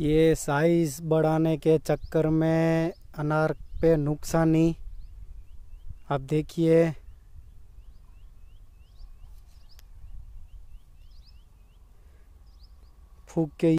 ये साइज बढ़ाने के चक्कर में अनार पे नुकसानी आप देखिए फूक के